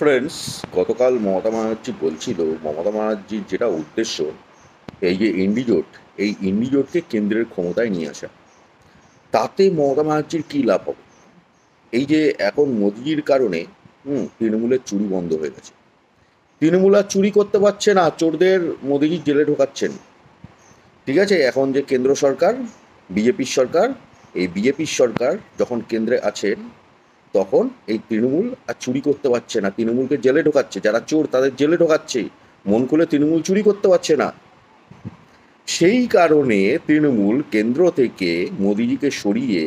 friends গতকাল মমতা ব্যানার্জি বলছিল মমতা ব্যানার্জির যেটা উদ্দেশ্য এই যে ইন্ডিজোট এই ইন্ডিজোটকে কেন্দ্রের ক্ষমতায় নিয়ে আসা তাতে মমতা ব্যানার্জির কী লাভ হবে এই যে এখন মোদিজির কারণে হুম তৃণমূলের চুরি বন্ধ হয়ে গেছে তৃণমূল আর চুরি করতে পারছে না চোরদের মোদিজি জেলে ঢোকাচ্ছেন ঠিক আছে এখন যে কেন্দ্র সরকার বিজেপির সরকার এই বিজেপির সরকার যখন কেন্দ্রে আছেন তখন এই তৃণমূল আর চুরি করতে পারছে না তৃণমূলকে জেলে ঢোকাচ্ছে যারা চোর তাদের জেলে ঢোকাচ্ছে মন খুলে তৃণমূল চুরি করতে পারছে না সেই কারণে তৃণমূল কেন্দ্র থেকে মোদিজিকে সরিয়ে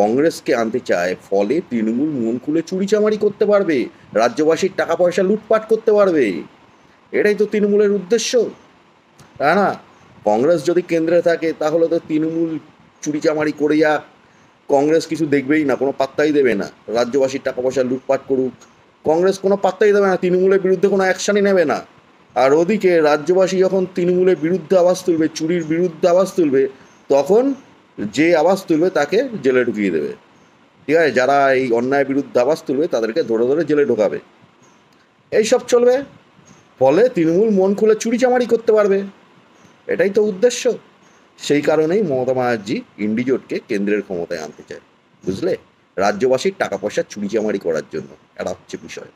কংগ্রেসকে আনতে চায় ফলে তৃণমূল মন খুলে চুরিচামারি করতে পারবে রাজ্যবাসীর টাকা পয়সা লুটপাট করতে পারবে এটাই তো তৃণমূলের উদ্দেশ্য তা না কংগ্রেস যদি কেন্দ্রে থাকে তাহলে তো তৃণমূল চুরিচামারি করে যাক কংগ্রেস কিছু দেখবেই না কোনো পাত্তাই দেবে না রাজ্যবাসীর টাকা পয়সা লুটপাট করুক কংগ্রেস কোনো পাত্তাই দেবে না তৃণমূলের বিরুদ্ধে কোনো অ্যাকশানই নেবে না আর ওদিকে রাজ্যবাসী যখন তৃণমূলের বিরুদ্ধে আওয়াজ তুলবে চুরির বিরুদ্ধে আওয়াজ তুলবে তখন যে আওয়াজ তুলবে তাকে জেলে ঢুকিয়ে দেবে ঠিক আছে যারা এই অন্যায় বিরুদ্ধে আওয়াজ তুলবে তাদেরকে ধরে ধরে জেলে ঢোকাবে এইসব চলবে ফলে তৃণমূল মন খুলে চুরি চামারি করতে পারবে এটাই তো উদ্দেশ্য সেই কারণেই মমতা ব্যানার্জি ইন্ডিজোটকে কেন্দ্রের ক্ষমতায় আনতে চায় বুঝলে রাজ্যবাসীর টাকা পয়সা চুরিচামারি করার জন্য এটা হচ্ছে বিষয়